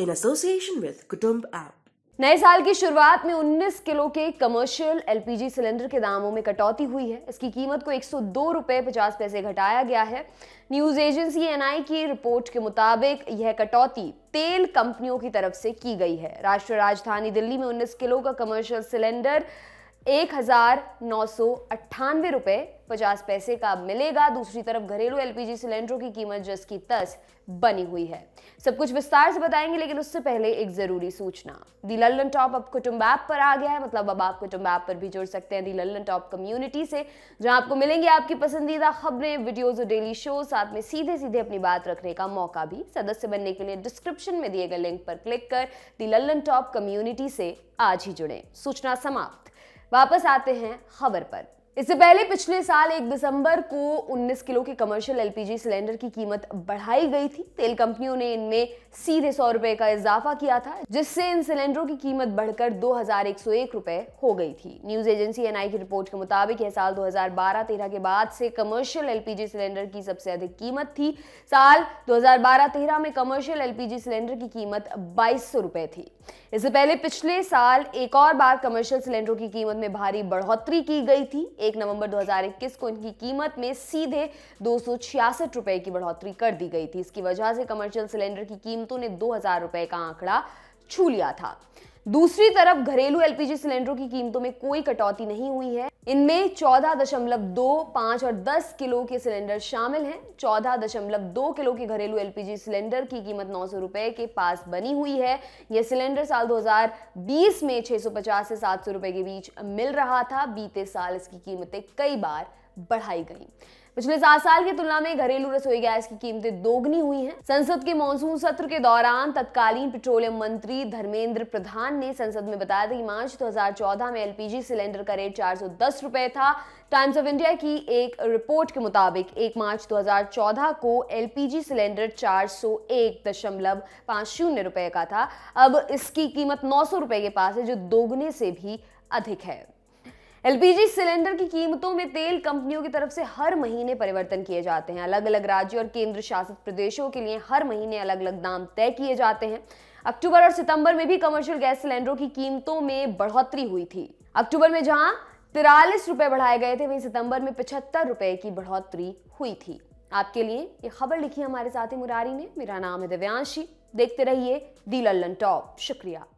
in association with Kutumb app नए साल की शुरुआत में 19 किलो के कमर्शियल एलपीजी सिलेंडर के दामों में कटौती हुई है इसकी कीमत को एक सौ रुपये पचास पैसे घटाया गया है न्यूज़ एजेंसी एनआई की रिपोर्ट के मुताबिक यह कटौती तेल कंपनियों की तरफ से की गई है राष्ट्रीय राजधानी दिल्ली में 19 किलो का कमर्शियल सिलेंडर एक हज़ार नौ सौ अट्ठानवे रुपए पचास पैसे का मिलेगा दूसरी तरफ घरेलू एलपीजी सिलेंडरों की कीमत जस की तस बनी हुई है सब कुछ विस्तार से बताएंगे लेकिन उससे पहले एक ज़रूरी सूचना दी लल्लन टॉप अब कुटुंब ऐप पर आ गया है मतलब अब आप कुटुंब ऐप पर भी जुड़ सकते हैं दी लल्लन टॉप कम्युनिटी से जहां आपको मिलेंगे आपकी पसंदीदा खबरें वीडियोज़ और डेली शो साथ में सीधे सीधे अपनी बात रखने का मौका भी सदस्य बनने के लिए डिस्क्रिप्शन में दिए गए लिंक पर क्लिक कर दी लल्लन टॉप कम्युनिटी से आज ही जुड़े सूचना समाप्त वापस आते हैं खबर पर इससे पहले पिछले साल 1 दिसंबर को 19 किलो के कमर्शियल एलपीजी सिलेंडर की कीमत बढ़ाई गई थी तेल कंपनियों ने इनमें सीधे सौ रुपए का इजाफा किया था जिससे इन सिलेंडरों की कीमत बढ़कर दो हजार रुपए हो गई थी न्यूज एजेंसी एनआई की रिपोर्ट के मुताबिक यह साल 2012-13 के बाद से कमर्शियल एलपीजी सिलेंडर की सबसे अधिक कीमत थी साल 2012-13 में कमर्शियल एलपीजी सिलेंडर की कीमत बाईस रुपए थी इससे पहले पिछले साल एक और बार कमर्शियल सिलेंडरों की कीमत में भारी बढ़ोतरी की गई थी एक नवंबर 2021 को इनकी कीमत में सीधे दो रुपए की बढ़ोतरी कर दी गई थी इसकी वजह से कमर्शियल सिलेंडर की कीमतों ने दो हजार रुपए का आंकड़ा छू लिया था दूसरी तरफ घरेलू एलपीजी सिलेंडरों की कीमतों में कोई कटौती नहीं हुई है इनमें चौदह दशमलव दो पांच और दस किलो के सिलेंडर शामिल हैं चौदह दशमलव दो किलो के घरेलू एलपीजी सिलेंडर की कीमत नौ सौ रुपए के पास बनी हुई है यह सिलेंडर साल 2020 में 650 से 700 रुपए के बीच मिल रहा था बीते साल इसकी कीमतें कई बार बढ़ाई गई पिछले सात साल की तुलना में घरेलू रसोई गैस की कीमतें दोगुनी हुई हैं संसद के मानसून सत्र के दौरान तत्कालीन पेट्रोलियम मंत्री धर्मेंद्र प्रधान ने संसद में बताया था कि मार्च 2014 में एलपीजी सिलेंडर का रेट चार रुपए था टाइम्स ऑफ इंडिया की एक रिपोर्ट के मुताबिक 1 मार्च 2014 को एलपीजी सिलेंडर चार रुपए का था अब इसकी कीमत नौ रुपए के पास है जो दोगुने से भी अधिक है एलपीजी सिलेंडर की कीमतों में तेल कंपनियों की तरफ से हर महीने परिवर्तन किए जाते हैं अलग अलग राज्यों और केंद्र शासित प्रदेशों के लिए हर महीने अलग अलग दाम तय किए जाते हैं अक्टूबर और सितंबर में भी कमर्शियल गैस सिलेंडरों की कीमतों में बढ़ोतरी हुई थी अक्टूबर में जहां तिरालीस रुपए बढ़ाए गए थे वहीं सितंबर में पचहत्तर रुपए की बढ़ोतरी हुई थी आपके लिए ये खबर लिखी हमारे साथी मुरारी ने मेरा नाम है दिव्यांशी देखते रहिए दी लल्लन टॉप शुक्रिया